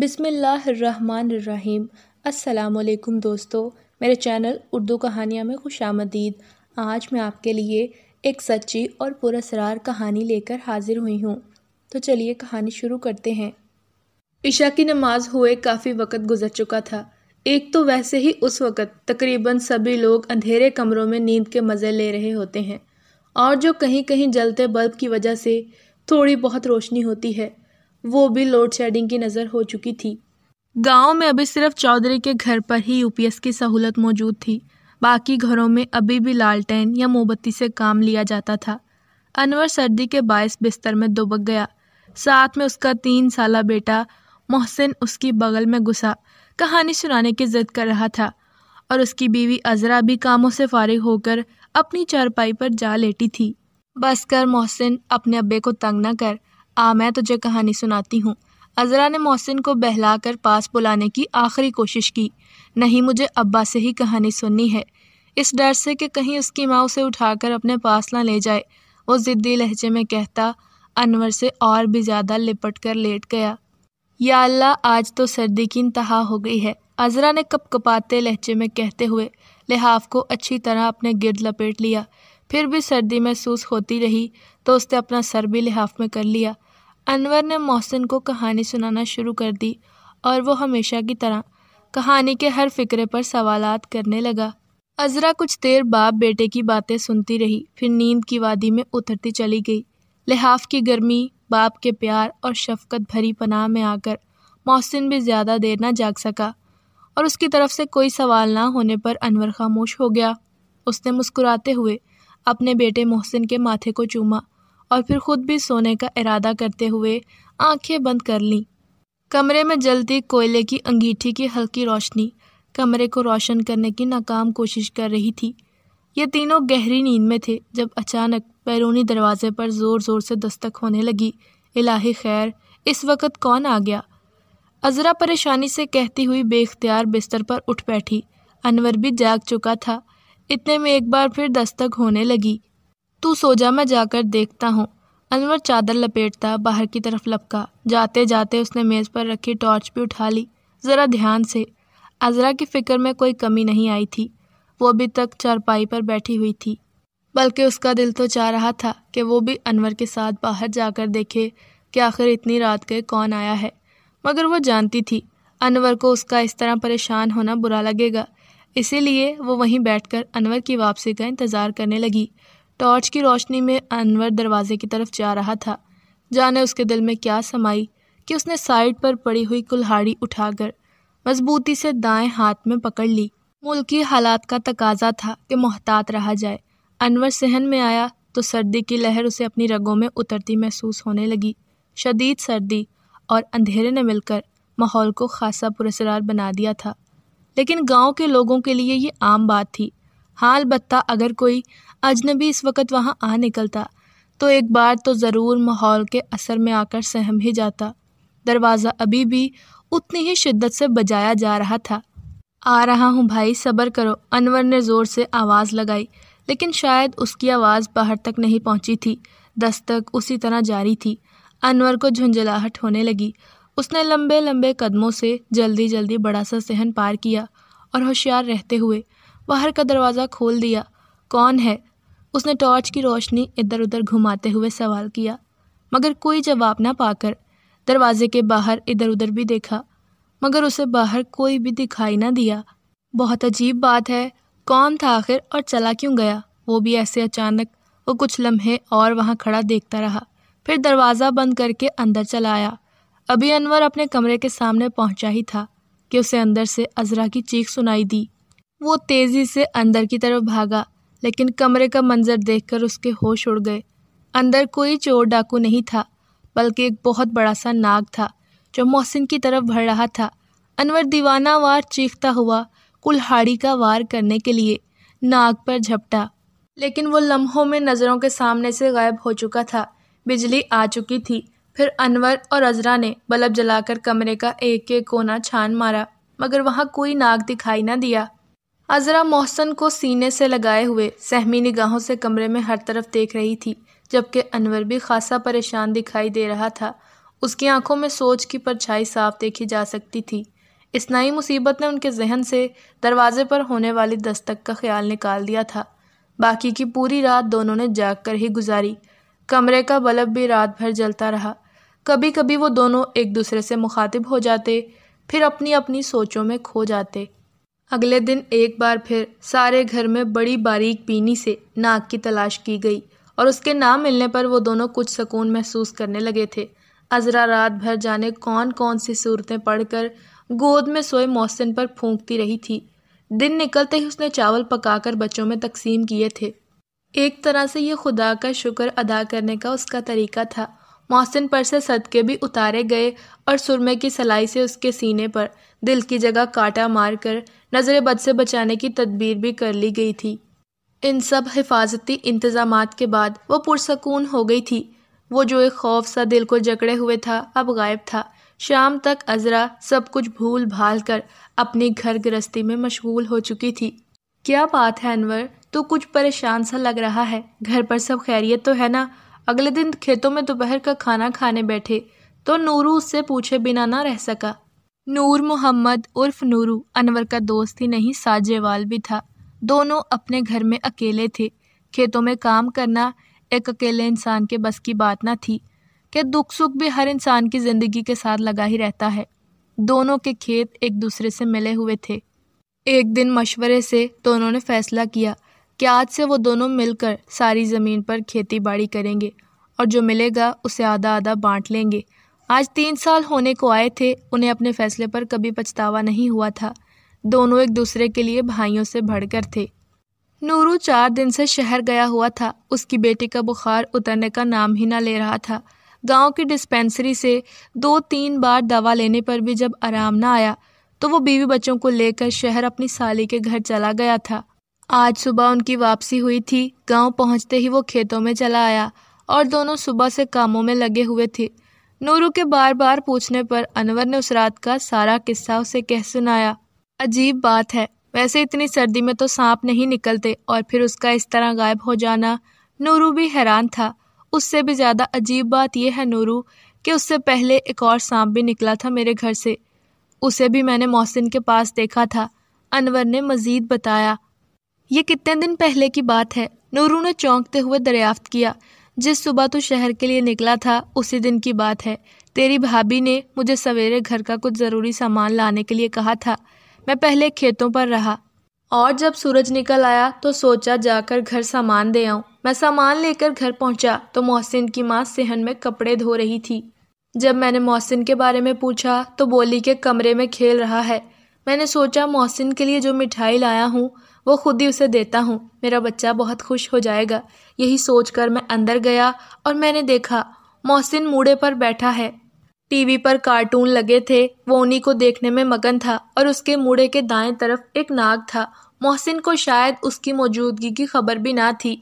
बिसमीम् अल्लाम दोस्तों मेरे चैनल उर्दू कहानियाँ में खुश आमदीद आज मैं आपके लिए एक सच्ची और पुरसरार कहानी लेकर हाजिर हुई हूँ तो चलिए कहानी शुरू करते हैं ईशा की नमाज हुए काफ़ी वक़्त गुजर चुका था एक तो वैसे ही उस वक़्त तकरीबन सभी लोग अंधेरे कमरों में नींद के मज़े ले रहे होते हैं और जो कहीं कहीं जलते बल्ब की वजह से थोड़ी बहुत रोशनी होती है वो भी लोड शेडिंग की नज़र हो चुकी थी गांव में अभी सिर्फ चौधरी के घर पर ही यूपीएस की सहूलत मौजूद थी बाकी घरों में अभी भी लालटेन या मोमबत्ती से काम लिया जाता था अनवर सर्दी के बायस बिस्तर में दुबक गया साथ में उसका तीन साल बेटा मोहसिन उसकी बगल में घुसा कहानी सुनाने की जिद कर रहा था और उसकी बीवी अजरा भी कामों से फारिग होकर अपनी चारपाई पर जा लेटी थी बस कर मोहसिन अपने अब्बे को तंग न कर आ मैं तुझे कहानी सुनाती हूँ अजरा ने मोहसिन को बहलाकर पास बुलाने की आखिरी कोशिश की नहीं मुझे अब्बा से ही कहानी सुननी है इस डर से कि कहीं उसकी माँ उसे उठाकर अपने पास ना ले जाए वो ज़िद्दी लहजे में कहता अनवर से और भी ज़्यादा लिपट कर लेट गया या अल्लाह आज तो सर्दी की इंतहा हो गई है अजरा ने कप कपाते लहजे में कहते हुए लिहाफ को अच्छी तरह अपने गिरद लपेट लिया फिर भी सर्दी महसूस होती रही तो उसने अपना सर भी लिहाफ में कर लिया अनवर ने मोहसिन को कहानी सुनाना शुरू कर दी और वो हमेशा की तरह कहानी के हर फिक्रे पर सवाल करने लगा अजरा कुछ देर बाप बेटे की बातें सुनती रही फिर नींद की वादी में उतरती चली गई लिहाफ की गर्मी बाप के प्यार और शफकत भरी पनाह में आकर मोहसिन भी ज़्यादा देर ना जाग सका और उसकी तरफ से कोई सवाल ना होने पर अनवर खामोश हो गया उसने मुस्कुराते हुए अपने बेटे मोहसिन के माथे को चूमा और फिर खुद भी सोने का इरादा करते हुए आंखें बंद कर लीं कमरे में जलती कोयले की अंगीठी की हल्की रोशनी कमरे को रोशन करने की नाकाम कोशिश कर रही थी ये तीनों गहरी नींद में थे जब अचानक बैरूनी दरवाजे पर ज़ोर ज़ोर से दस्तक होने लगी इलाही खैर इस वक्त कौन आ गया अजरा परेशानी से कहती हुई बेख्तियार बिस्तर पर उठ बैठी अनवर भी जाग चुका था इतने में एक बार फिर दस्तक होने लगी तू सो जा मैं जाकर देखता हूँ अनवर चादर लपेटता बाहर की तरफ लपका जाते जाते उसने मेज़ पर रखी टॉर्च भी उठा ली ज़रा ध्यान से अजरा की फ़िक्र में कोई कमी नहीं आई थी वो अभी तक चारपाई पर बैठी हुई थी बल्कि उसका दिल तो चाह रहा था कि वो भी अनवर के साथ बाहर जाकर देखे कि आखिर इतनी रात के कौन आया है मगर वो जानती थी अनवर को उसका इस तरह परेशान होना बुरा लगेगा इसीलिए वो वहीं बैठकर अनवर की वापसी का इंतज़ार करने लगी टॉर्च की रोशनी में अनवर दरवाजे की तरफ जा रहा था जाने उसके दिल में क्या समाई कि उसने साइड पर पड़ी हुई कुल्हाड़ी उठाकर मजबूती से दाएं हाथ में पकड़ ली मुल्की हालात का तकाजा था कि मोहतात रहा जाए अनवर सहन में आया तो सर्दी की लहर उसे अपनी रगों में उतरती महसूस होने लगी शदीद सर्दी और अंधेरे ने मिलकर माहौल को खासा पुरसरार बना दिया था लेकिन गांव के लोगों के लिए ये आम बात थी हाल बत्ता अगर कोई अजनबी इस वक्त वहाँ आ निकलता तो एक बार तो ज़रूर माहौल के असर में आकर सहम ही जाता दरवाज़ा अभी भी उतनी ही शिद्दत से बजाया जा रहा था आ रहा हूँ भाई सब्र करो अनवर ने ज़ोर से आवाज़ लगाई लेकिन शायद उसकी आवाज़ बाहर तक नहीं पहुँची थी दस्तक उसी तरह जारी थी अनवर को झुंझलाहट होने लगी उसने लंबे लंबे कदमों से जल्दी जल्दी बड़ा सा सहन पार किया और होशियार रहते हुए बाहर का दरवाज़ा खोल दिया कौन है उसने टॉर्च की रोशनी इधर उधर घुमाते हुए सवाल किया मगर कोई जवाब ना पाकर दरवाजे के बाहर इधर उधर भी देखा मगर उसे बाहर कोई भी दिखाई ना दिया बहुत अजीब बात है कौन था आखिर और चला क्यों गया वो भी ऐसे अचानक वो कुछ लम्हे और वहाँ खड़ा देखता रहा फिर दरवाज़ा बंद करके अंदर चला आया अभी अनवर अपने कमरे के सामने पहुंचा ही था कि उसे अंदर से अजरा की चीख सुनाई दी वो तेज़ी से अंदर की तरफ भागा लेकिन कमरे का मंजर देखकर उसके होश उड़ गए अंदर कोई चोर डाकू नहीं था बल्कि एक बहुत बड़ा सा नाग था जो मोहसिन की तरफ भर रहा था अनवर दीवाना वार चीखता हुआ कुल्हाड़ी का वार करने के लिए नाग पर झपटा लेकिन वो लम्हों में नज़रों के सामने से गायब हो चुका था बिजली आ चुकी थी फिर अनवर और अजरा ने बल्ब जलाकर कमरे का एक एक कोना छान मारा मगर वहाँ कोई नाक दिखाई ना दिया अजरा मोहसन को सीने से लगाए हुए सहमी निगाहों से कमरे में हर तरफ देख रही थी जबकि अनवर भी खासा परेशान दिखाई दे रहा था उसकी आंखों में सोच की परछाई साफ देखी जा सकती थी इस नई मुसीबत ने उनके जहन से दरवाजे पर होने वाली दस्तक का ख्याल निकाल दिया था बाकी की पूरी रात दोनों ने जाग कर ही गुजारी कमरे का बल्ब भी रात भर जलता रहा कभी कभी वो दोनों एक दूसरे से मुखातिब हो जाते फिर अपनी अपनी सोचों में खो जाते अगले दिन एक बार फिर सारे घर में बड़ी बारीक पीनी से नाक की तलाश की गई और उसके ना मिलने पर वो दोनों कुछ सुकून महसूस करने लगे थे अजरा रात भर जाने कौन कौन सी सूरतें पढ़कर गोद में सोए मोहसिन पर फूंकती रही थी दिन निकलते ही उसने चावल पकाकर बच्चों में तकसीम किए थे एक तरह से ये खुदा का शुक्र अदा करने का उसका तरीका था मोहसिन पर से सदके भी उतारे गए और सुरमे की सलाई से उसके सीने पर दिल की जगह काटा मार कर नज़र बद से बचाने की तदबीर भी कर ली गई थी इन सब हिफाजती इंतज़ाम के बाद वो पुरसकून हो गई थी वो जो एक खौफ सा दिल को जकड़े हुए था अब गायब था शाम तक अजरा सब कुछ भूल भाल कर अपनी घर गृहस्थी में मशगूल हो चुकी थी क्या बात है अनवर तो कुछ परेशान सा लग रहा है घर पर सब खैरियत तो है ना अगले दिन खेतों में दोपहर का खाना खाने बैठे तो नूरू उससे पूछे बिना ना रह सका नूर मोहम्मद उर्फ नूरू अनवर का दोस्त ही नहीं साजेवाल भी था दोनों अपने घर में अकेले थे खेतों में काम करना एक अकेले इंसान के बस की बात ना थी कि दुख सुख भी हर इंसान की ज़िंदगी के साथ लगा ही रहता है दोनों के खेत एक दूसरे से मिले हुए थे एक दिन मशवरे से दोनों ने फैसला किया कि आज से वो दोनों मिलकर सारी ज़मीन पर खेती बाड़ी करेंगे और जो मिलेगा उसे आधा आधा बांट लेंगे आज तीन साल होने को आए थे उन्हें अपने फैसले पर कभी पछतावा नहीं हुआ था दोनों एक दूसरे के लिए भाइयों से भड़कर थे नूरू चार दिन से शहर गया हुआ था उसकी बेटी का बुखार उतरने का नाम ही ना ले रहा था गांव की डिस्पेंसरी से दो तीन बार दवा लेने पर भी जब आराम ना आया तो वो बीवी बच्चों को लेकर शहर अपनी साली के घर चला गया था आज सुबह उनकी वापसी हुई थी गांव पहुंचते ही वो खेतों में चला आया और दोनों सुबह से कामों में लगे हुए थे नूरू के बार बार पूछने पर अनवर ने उस रात का सारा किस्सा उसे कह सुनाया अजीब बात है वैसे इतनी सर्दी में तो सांप नहीं निकलते और फिर उसका इस तरह गायब हो जाना नूरू भी हैरान था उससे भी ज़्यादा अजीब बात यह है नूरू कि उससे पहले एक और सांप भी निकला था मेरे घर से उसे भी मैंने मोहसिन के पास देखा था अनवर ने मज़ीद बताया ये कितने दिन पहले की बात है नूरू ने चौंकते हुए दरियाफ्त किया जिस सुबह तू शहर के लिए निकला था उसी दिन की बात है तेरी भाभी ने मुझे सवेरे घर का कुछ ज़रूरी सामान लाने के लिए कहा था मैं पहले खेतों पर रहा और जब सूरज निकल आया तो सोचा जाकर घर सामान दे आऊँ मैं सामान लेकर घर पहुँचा तो मोहसिन की माँ सेहन में कपड़े धो रही थी जब मैंने मोहसिन के बारे में पूछा तो बोली के कमरे में खेल रहा है मैंने सोचा मोहसिन के लिए जो मिठाई लाया हूँ वो खुद ही उसे देता हूँ मेरा बच्चा बहुत खुश हो जाएगा यही सोचकर मैं अंदर गया और मैंने देखा मोहसिन मूड़े पर बैठा है टीवी पर कार्टून लगे थे वो उन्हीं को देखने में मगन था और उसके मुड़े के दाएं तरफ एक नाग था मोहसिन को शायद उसकी मौजूदगी की खबर भी ना थी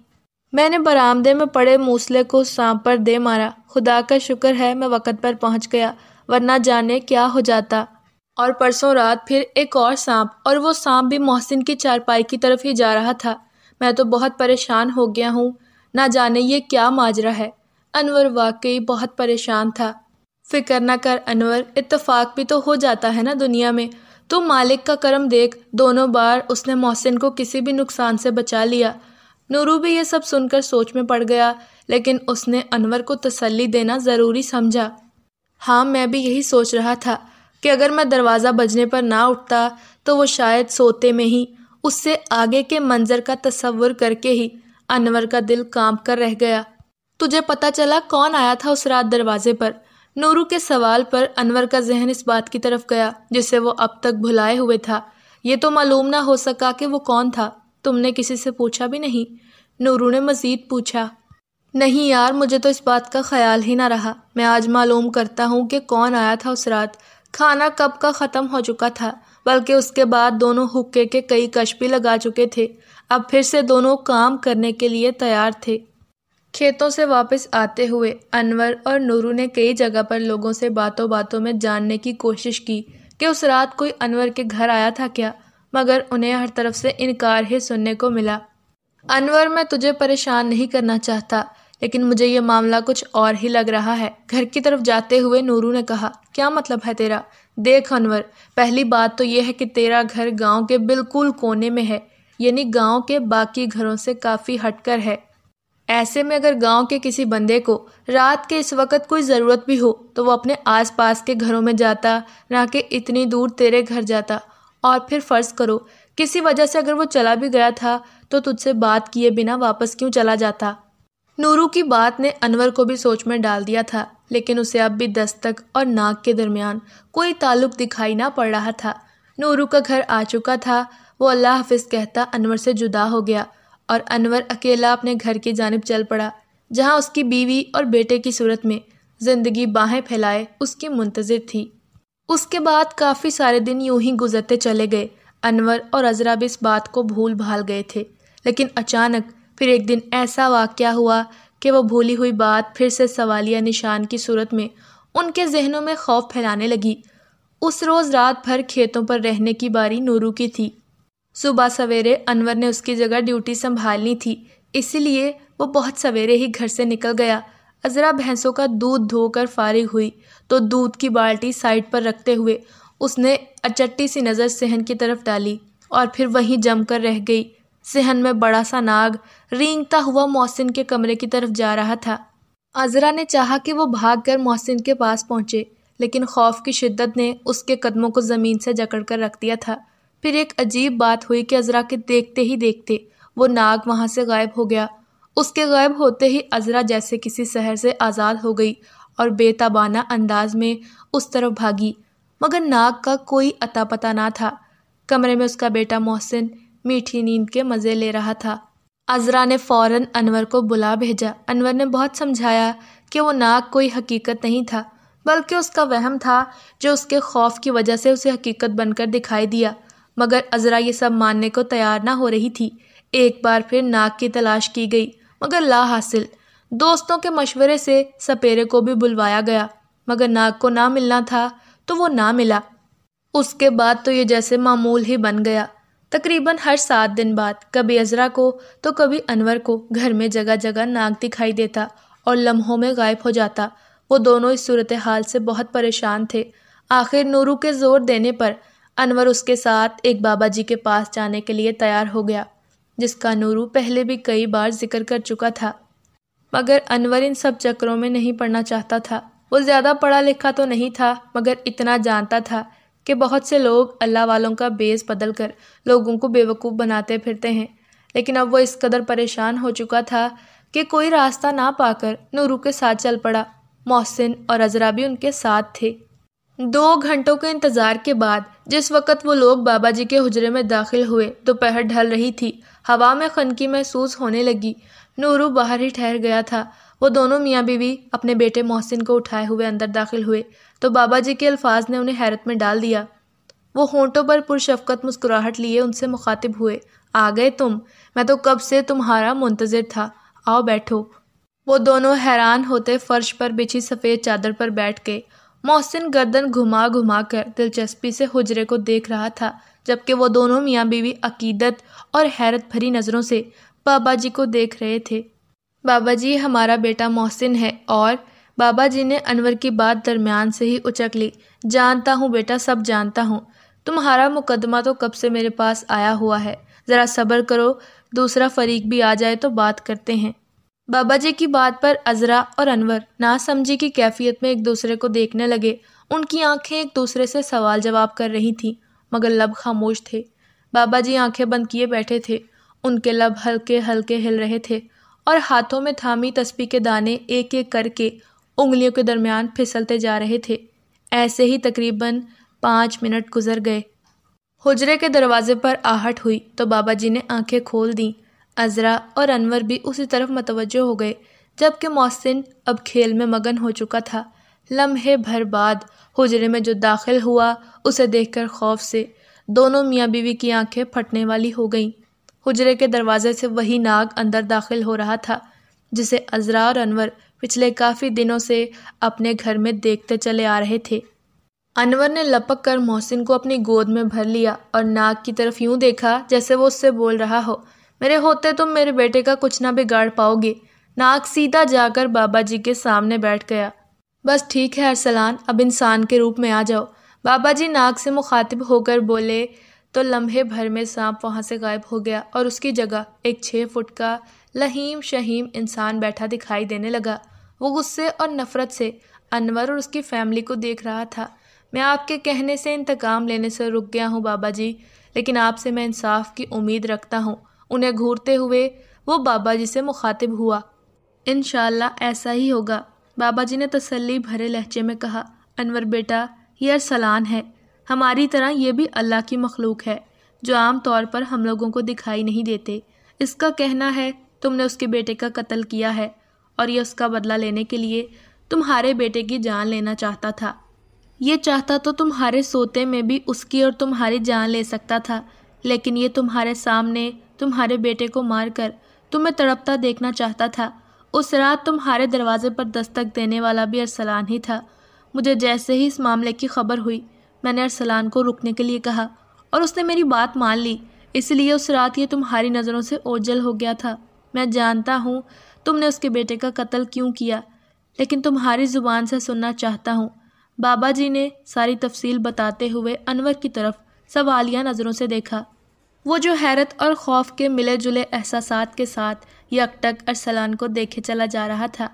मैंने बरामदे में पड़े मूसले को सांप पर दे मारा खुदा का शुक्र है मैं वक़्त पर पहुंच गया वरना जाने क्या हो जाता और परसों रात फिर एक और सांप और वो सांप भी मोहसिन की चारपाई की तरफ ही जा रहा था मैं तो बहुत परेशान हो गया हूँ ना जाने ये क्या माजरा है अनवर वाकई बहुत परेशान था फ़िक्र ना कर अनवर इतफाक भी तो हो जाता है ना दुनिया में तो मालिक का करम देख दोनों बार उसने मोहसिन को किसी भी नुकसान से बचा लिया नूरू भी ये सब सुनकर सोच में पड़ गया लेकिन उसने अनवर को तसल्ली देना ज़रूरी समझा हाँ मैं भी यही सोच रहा था कि अगर मैं दरवाज़ा बजने पर ना उठता तो वो शायद सोते में ही उससे आगे के मंज़र का तस्वुर करके ही अनवर का दिल कांप कर रह गया तुझे पता चला कौन आया था उस रात दरवाजे पर नूरू के सवाल पर अनवर का जहन इस बात की तरफ गया जिसे वो अब तक भुलाए हुए था ये तो मालूम ना हो सका कि वो कौन था तुमने किसी से पूछा भी नहीं नूरू ने मज़ीद पूछा नहीं यार मुझे तो इस बात का ख्याल ही ना रहा मैं आज मालूम करता हूँ कि कौन आया था उस रात खाना कब का ख़त्म हो चुका था बल्कि उसके बाद दोनों हुक्के के कई कश भी लगा चुके थे अब फिर से दोनों काम करने के लिए तैयार थे खेतों से वापस आते हुए अनवर और नूरू ने कई जगह पर लोगों से बातों बातों में जानने की कोशिश की कि उस रात कोई अनवर के घर आया था क्या मगर उन्हें हर तरफ से इनकार ही सुनने को मिला अनवर मैं तुझे परेशान नहीं करना चाहता लेकिन मुझे यह मामला कुछ और ही लग रहा है घर की तरफ जाते हुए नूरू ने कहा क्या मतलब है तेरा देख अनवर पहली बात तो यह है कि तेरा घर गांव के बिल्कुल कोने में है यानी गांव के बाकी घरों से काफ़ी हटकर है ऐसे में अगर गांव के किसी बंदे को रात के इस वक्त कोई ज़रूरत भी हो तो वो अपने आसपास के घरों में जाता ना कि इतनी दूर तेरे घर जाता और फिर फ़र्ज़ करो किसी वजह से अगर वो चला भी गया था तो तुझसे बात किए बिना वापस क्यों चला जाता नूरू की बात ने अनवर को भी सोच में डाल दिया था लेकिन उसे अब भी दस्तक और नाक के दरमियान कोई ताल्लुक दिखाई ना पड़ रहा था नूरू का घर आ चुका था वो अल्लाह हाफिज कहता अनवर से जुदा हो गया और अनवर अकेला अपने घर की जानब चल पड़ा जहाँ उसकी बीवी और बेटे की सूरत में ज़िंदगी बाहें फैलाए उसकी मुंतज़र थी उसके बाद काफ़ी सारे दिन यूं ही गुजरते चले गए अनवर और अजरा भी इस बात को भूल भाल गए थे लेकिन अचानक फिर एक दिन ऐसा वाक़ हुआ कि वह भूली हुई बात फिर से सवालिया निशान की सूरत में उनके जहनों में खौफ फैलाने लगी उस रोज़ रात भर खेतों पर रहने की बारी नूरू की थी सुबह सवेरे अनवर ने उसकी जगह ड्यूटी संभालनी थी इसीलिए वो बहुत सवेरे ही घर से निकल गया अजरा भैंसों का दूध धोकर फारिग हुई तो दूध की बाल्टी साइड पर रखते हुए उसने अचट्टी सी नज़र सहन की तरफ डाली और फिर वहीं जमकर रह गई सेहन में बड़ा सा नाग रेंगता हुआ मोहसिन के कमरे की तरफ जा रहा था आजरा ने चाहा कि वो भागकर मोहसिन के पास पहुंचे लेकिन खौफ की शिद्दत ने उसके कदमों को ज़मीन से जकड़ कर रख दिया था फिर एक अजीब बात हुई कि अजरा के देखते ही देखते वो नाग वहाँ से गायब हो गया उसके गायब होते ही अजरा जैसे किसी शहर से आज़ाद हो गई और बेताबाना अंदाज में उस तरफ भागी मगर नाग का कोई अता पता ना था कमरे में उसका बेटा मोहसिन मीठी नींद के मज़े ले रहा था अजरा ने फ़ौरन अनवर को बुला भेजा अनवर ने बहुत समझाया कि वो नाक कोई हकीकत नहीं था बल्कि उसका वहम था जो उसके खौफ की वजह से उसे हकीकत बनकर दिखाई दिया मगर अजरा ये सब मानने को तैयार ना हो रही थी एक बार फिर नाक की तलाश की गई मगर ला हासिल दोस्तों के मशवरे से सपेरे को भी बुलवाया गया मगर नाक को ना मिलना था तो वो ना मिला उसके बाद तो ये जैसे मामूल ही बन गया तकरीबन हर सात दिन बाद कभी अजरा को तो कभी अनवर को घर में जगह जगह नाग दिखाई देता और लम्हों में गायब हो जाता वो दोनों इस सूरत हाल से बहुत परेशान थे आखिर नूरू के जोर देने पर अनवर उसके साथ एक बाबा जी के पास जाने के लिए तैयार हो गया जिसका नूरू पहले भी कई बार जिक्र कर चुका था मगर अनवर इन सब चक्रों में नहीं पढ़ना चाहता था वो ज़्यादा पढ़ा लिखा तो नहीं था मगर इतना जानता था कि बहुत से लोग अल्लाह वालों का बेस बदल कर लोगों को बेवकूफ़ बनाते फिरते हैं लेकिन अब वो इस कदर परेशान हो चुका था कि कोई रास्ता ना पाकर नूरू के साथ चल पड़ा मोहसिन और अजरा भी उनके साथ थे दो घंटों के इंतज़ार के बाद जिस वक़्त वो लोग बाबा जी के हजरे में दाखिल हुए दोपहर तो ढल रही थी हवा में खनकी महसूस होने लगी नूरू बाहर ही ठहर गया था वो दोनों मियाँ बीवी अपने बेटे मोहसिन को उठाए हुए अंदर दाखिल हुए तो बाबा जी के अल्फाज ने उन्हें हैरत में डाल दिया वो होंटों पर पुरशफकत मुस्कुराहट लिए उनसे मुखातिब हुए आ गए तुम मैं तो कब से तुम्हारा मुंतज़र था आओ बैठो वो दोनों हैरान होते फर्श पर बिछी सफ़ेद चादर पर बैठ गए मोहसिन गर्दन घुमा घुमा कर दिलचस्पी से हुजरे को देख रहा था जबकि वो दोनों मियाँ बीवी अकीदत और हैरत भरी नज़रों से बाबा जी को देख रहे थे बाबा जी हमारा बेटा मोहसिन है और बाबा जी ने अनवर की बात दरमियान से ही उचक ली जानता हूँ बेटा सब जानता हूँ तुम्हारा मुकदमा तो कब से मेरे पास आया हुआ है ज़रा सब्र करो दूसरा फरीक भी आ जाए तो बात करते हैं बाबा जी की बात पर अजरा और अनवर समझी की कैफियत में एक दूसरे को देखने लगे उनकी आंखें एक दूसरे से सवाल जवाब कर रही थीं मगर लब खामोश थे बाबा जी आंखें बंद किए बैठे थे उनके लब हल्के हल्के हिल रहे थे और हाथों में थामी तस्पी के दाने एक एक करके उंगलियों के दरमियान फिसलते जा रहे थे ऐसे ही तकरीबन पाँच मिनट गुजर गए हुजरे के दरवाजे पर आहट हुई तो बाबा जी ने आंखें खोल दी अजरा और अनवर भी उसी तरफ मतवजो हो गए जबकि मोहसिन अब खेल में मगन हो चुका था लम्हे भर बाद हुजरे में जो दाखिल हुआ उसे देखकर खौफ से दोनों मियाँ बीवी की आंखें फटने वाली हो गईं हुजरे के दरवाजे से वही नाग अंदर दाखिल हो रहा था जिसे अजरा और अनवर पिछले काफ़ी दिनों से अपने घर में देखते चले आ रहे थे अनवर ने लपक कर मोहसिन को अपनी गोद में भर लिया और नाक की तरफ यूं देखा जैसे वो उससे बोल रहा हो मेरे होते तुम तो मेरे बेटे का कुछ ना बिगाड़ पाओगे नाक सीधा जाकर बाबा जी के सामने बैठ गया बस ठीक है अरसलान अब इंसान के रूप में आ जाओ बाबा जी नाक से मुखातिब होकर बोले तो लम्हे भर में सांप वहाँ से गायब हो गया और उसकी जगह एक छः फुट का लहीम शहीम इंसान बैठा दिखाई देने लगा वो गुस्से और नफ़रत से अनवर और उसकी फैमिली को देख रहा था मैं आपके कहने से इंतकाम लेने से रुक गया हूँ बाबा जी लेकिन आपसे मैं इंसाफ की उम्मीद रखता हूँ उन्हें घूरते हुए वो बाबा जी से मुखातिब हुआ इन ऐसा ही होगा बाबा जी ने तसल्ली भरे लहजे में कहा अनवर बेटा ये अरसलान है हमारी तरह ये भी अल्लाह की मखलूक है जो आम तौर पर हम लोगों को दिखाई नहीं देते इसका कहना है तुमने उसके बेटे का कत्ल किया है और यह उसका बदला लेने के लिए तुम्हारे बेटे की जान लेना चाहता था यह चाहता तो तुम्हारे सोते में भी उसकी और तुम्हारी जान ले सकता था लेकिन ये तुम्हारे सामने तुम्हारे बेटे को मारकर तुम्हें तड़पता देखना चाहता था उस रात तुम्हारे दरवाजे पर दस्तक देने वाला भी अरसलान ही था मुझे जैसे ही इस मामले की खबर हुई मैंने अरसलान को रुकने के लिए कहा और उसने मेरी बात मान ली इसलिए उस रात ये तुम्हारी नज़रों से ओझल हो गया था मैं जानता हूँ तुमने उसके बेटे का कत्ल क्यों किया लेकिन तुम्हारी ज़ुबान से सुनना चाहता हूँ बाबा जी ने सारी तफसील बताते हुए अनवर की तरफ सवालिया नज़रों से देखा वो जो हैरत और खौफ के मिले जुले एहसास के साथ यकटक अरसलान को देखे चला जा रहा था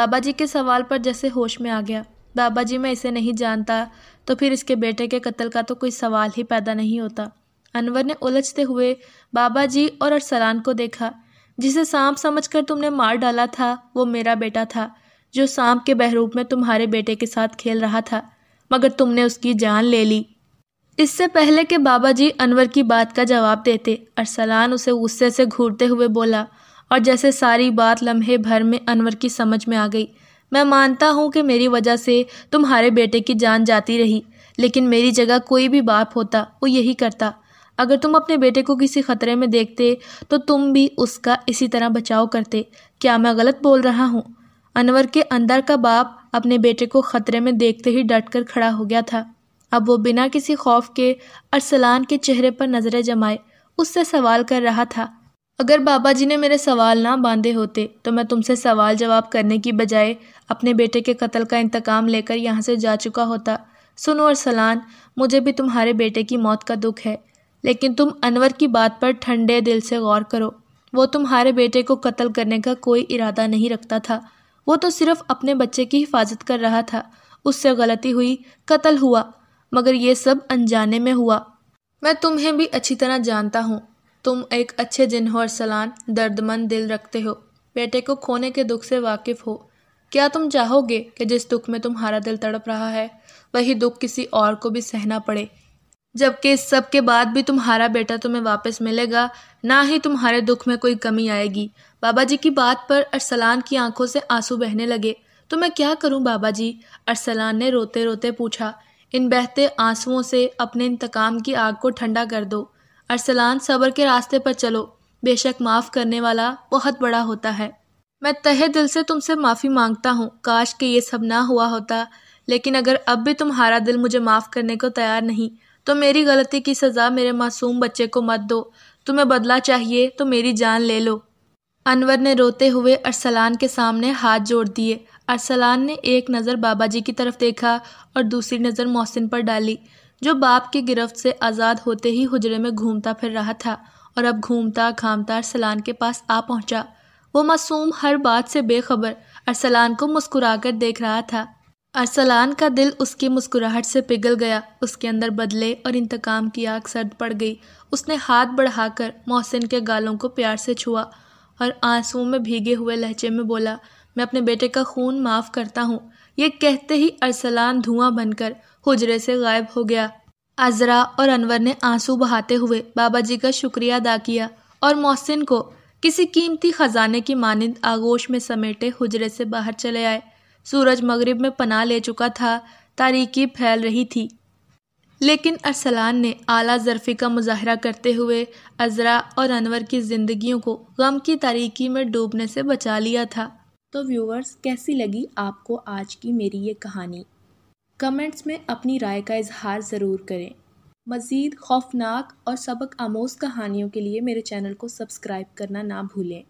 बाबा जी के सवाल पर जैसे होश में आ गया बाबा जी मैं इसे नहीं जानता तो फिर इसके बेटे के कत्ल का तो कोई सवाल ही पैदा नहीं होता अनवर ने उलझते हुए बाबा जी और अरसलान को देखा जिसे सांप समझकर तुमने मार डाला था वो मेरा बेटा था जो सांप के बहरूप में तुम्हारे बेटे के साथ खेल रहा था मगर तुमने उसकी जान ले ली इससे पहले कि बाबा जी अनवर की बात का जवाब देते अरसलान उसे गुस्से से घूरते हुए बोला और जैसे सारी बात लम्हे भर में अनवर की समझ में आ गई मैं मानता हूँ कि मेरी वजह से तुम्हारे बेटे की जान जाती रही लेकिन मेरी जगह कोई भी बाप होता वो यही करता अगर तुम अपने बेटे को किसी खतरे में देखते तो तुम भी उसका इसी तरह बचाव करते क्या मैं गलत बोल रहा हूँ अनवर के अंदर का बाप अपने बेटे को खतरे में देखते ही डट कर खड़ा हो गया था अब वो बिना किसी खौफ के अरसलान के चेहरे पर नज़रें जमाए उससे सवाल कर रहा था अगर बाबा जी ने मेरे सवाल ना बांधे होते तो मैं तुमसे सवाल जवाब करने की बजाय अपने बेटे के कत्ल का इंतकाम लेकर यहाँ से जा चुका होता सुनो अरसलान मुझे भी तुम्हारे बेटे की मौत का दुख है लेकिन तुम अनवर की बात पर ठंडे दिल से गौर करो वो तुम्हारे बेटे को कत्ल करने का कोई इरादा नहीं रखता था वो तो सिर्फ अपने बच्चे की हिफाजत कर रहा था उससे गलती हुई कत्ल हुआ मगर ये सब अनजाने में हुआ मैं तुम्हें भी अच्छी तरह जानता हूँ तुम एक अच्छे जिन हो सलान दर्दमंद दिल रखते हो बेटे को खोने के दुख से वाकिफ़ हो क्या तुम चाहोगे कि जिस दुख में तुम्हारा दिल तड़प रहा है वही दुख किसी और को भी सहना पड़े जबकि इस सब के बाद भी तुम्हारा बेटा तुम्हें वापस मिलेगा ना ही तुम्हारे दुख में कोई कमी आएगी बाबा जी की बात पर अरसलान की आंखों से आंसू बहने लगे तो मैं क्या करूं बाबा जी अरसलान ने रोते रोते पूछा इन बहते आंसुओं से अपने इंतकाम की आग को ठंडा कर दो अरसलान सब्र के रास्ते पर चलो बेशक माफ़ करने वाला बहुत बड़ा होता है मैं तहे दिल से तुमसे माफ़ी मांगता हूँ काश कि ये सब ना हुआ होता लेकिन अगर अब भी तुम्हारा दिल मुझे माफ़ करने को तैयार नहीं तो मेरी गलती की सज़ा मेरे मासूम बच्चे को मत दो तुम्हें बदला चाहिए तो मेरी जान ले लो अनवर ने रोते हुए अरसलान के सामने हाथ जोड़ दिए अरसलान ने एक नज़र बाबा जी की तरफ देखा और दूसरी नज़र मोहसिन पर डाली जो बाप की गिरफ्त से आज़ाद होते ही हुजरे में घूमता फिर रहा था और अब घूमता घामता अरसलान के पास आ पहुंचा वो मासूम हर बात से बेखबर अरसलान को मुस्कुराकर देख रहा था अरसलान का दिल उसकी मुस्कुराहट से पिघल गया उसके अंदर बदले और इंतकाम की आग सर्द पड़ गई उसने हाथ बढ़ाकर मोहसिन के गालों को प्यार से छुआ और आंसुओं में भीगे हुए लहजे में बोला मैं अपने बेटे का खून माफ़ करता हूँ ये कहते ही अरसलान धुआं बनकर हुजरे से गायब हो गया अजरा और अनवर ने आंसू बहाते हुए बाबा जी का शुक्रिया अदा किया और मोहसिन को किसी कीमती ख़जाने की मानंद आगोश में समेटे हुजरे से बाहर चले आए सूरज मगरिब में पना ले चुका था तारीकी फैल रही थी लेकिन अरसलान ने आला जरफी का मुजाहरा करते हुए अजरा और अनवर की ज़िंदगियों को गम की तारीकी में डूबने से बचा लिया था तो व्यूअर्स कैसी लगी आपको आज की मेरी ये कहानी कमेंट्स में अपनी राय का इजहार ज़रूर करें मज़ीद खौफनाक और सबक आमोज कहानियों के लिए मेरे चैनल को सब्सक्राइब करना ना भूलें